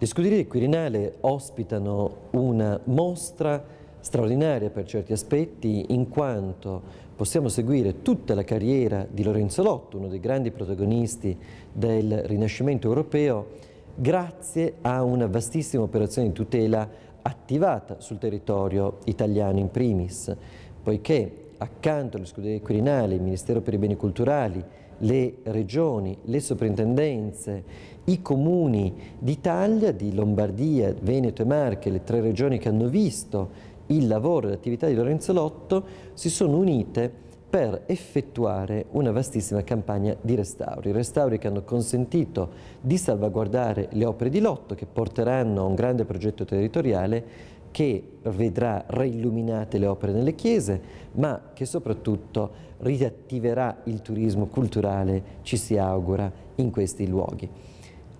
Le scuderie Quirinale ospitano una mostra straordinaria per certi aspetti in quanto possiamo seguire tutta la carriera di Lorenzo Lotto, uno dei grandi protagonisti del Rinascimento europeo, grazie a una vastissima operazione di tutela attivata sul territorio italiano in primis, poiché accanto alle scuderie del Quirinale, il Ministero per i Beni Culturali, le regioni, le soprintendenze, i comuni d'Italia, di Lombardia, Veneto e Marche, le tre regioni che hanno visto il lavoro e l'attività di Lorenzo Lotto, si sono unite per effettuare una vastissima campagna di restauri. Restauri che hanno consentito di salvaguardare le opere di Lotto che porteranno a un grande progetto territoriale che vedrà reilluminate le opere nelle chiese, ma che soprattutto riattiverà il turismo culturale, ci si augura, in questi luoghi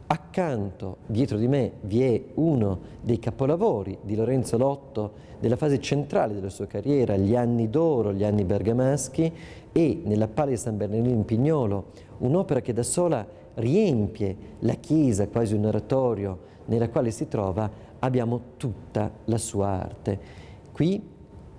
accanto, dietro di me, vi è uno dei capolavori di Lorenzo Lotto della fase centrale della sua carriera, gli anni d'oro, gli anni bergamaschi e nella Palla di San Bernardino in Pignolo, un'opera che da sola riempie la chiesa, quasi un oratorio, nella quale si trova, abbiamo tutta la sua arte. Qui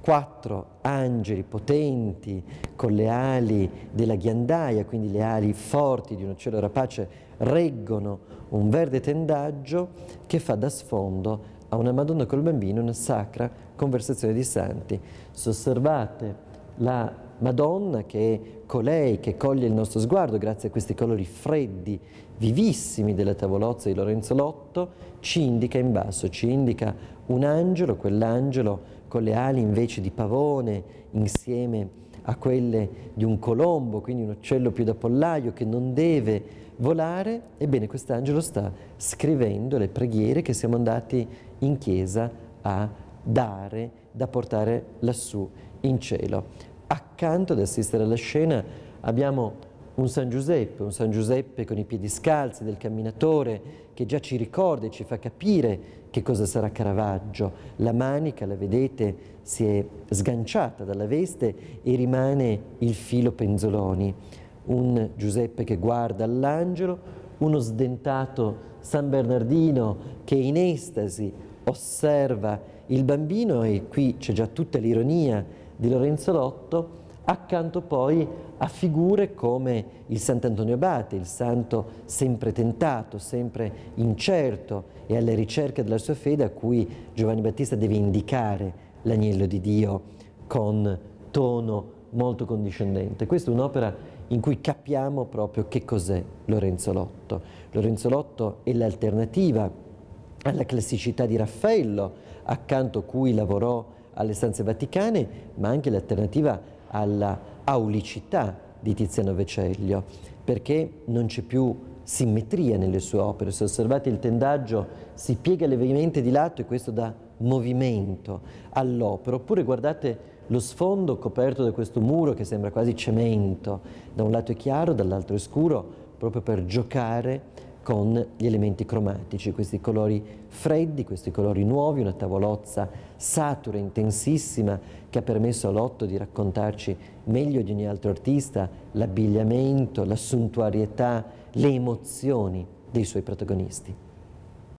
quattro angeli potenti con le ali della ghiandaia, quindi le ali forti di un uccello rapace, reggono un verde tendaggio che fa da sfondo a una Madonna col bambino, una sacra conversazione di santi. Se osservate la Madonna che è colei che coglie il nostro sguardo grazie a questi colori freddi, vivissimi della tavolozza di Lorenzo Lotto, ci indica in basso, ci indica un angelo, quell'angelo con le ali invece di pavone insieme a quelle di un colombo, quindi un uccello più da pollaio che non deve volare, ebbene quest'angelo sta scrivendo le preghiere che siamo andati in chiesa a dare, da portare lassù in cielo accanto ad assistere alla scena abbiamo un San Giuseppe, un San Giuseppe con i piedi scalzi del camminatore che già ci ricorda e ci fa capire che cosa sarà Caravaggio. La manica, la vedete, si è sganciata dalla veste e rimane il filo penzoloni. Un Giuseppe che guarda all'angelo, uno sdentato San Bernardino che in estasi osserva il bambino e qui c'è già tutta l'ironia di Lorenzo Lotto, accanto poi a figure come il Sant'Antonio Abate, il santo sempre tentato, sempre incerto e alla ricerca della sua fede a cui Giovanni Battista deve indicare l'agnello di Dio con tono molto condiscendente. Questa è un'opera in cui capiamo proprio che cos'è Lorenzo Lotto. Lorenzo Lotto è l'alternativa alla classicità di Raffaello, accanto a cui lavorò alle stanze vaticane, ma anche l'alternativa alla aulicità di Tiziano Vecellio, perché non c'è più simmetria nelle sue opere. Se osservate il tendaggio si piega levemente di lato e questo dà movimento all'opera, oppure guardate lo sfondo coperto da questo muro che sembra quasi cemento, da un lato è chiaro, dall'altro è scuro, proprio per giocare con gli elementi cromatici, questi colori freddi, questi colori nuovi, una tavolozza satura, intensissima, che ha permesso a Lotto di raccontarci meglio di ogni altro artista l'abbigliamento, la suntuarietà, le emozioni dei suoi protagonisti.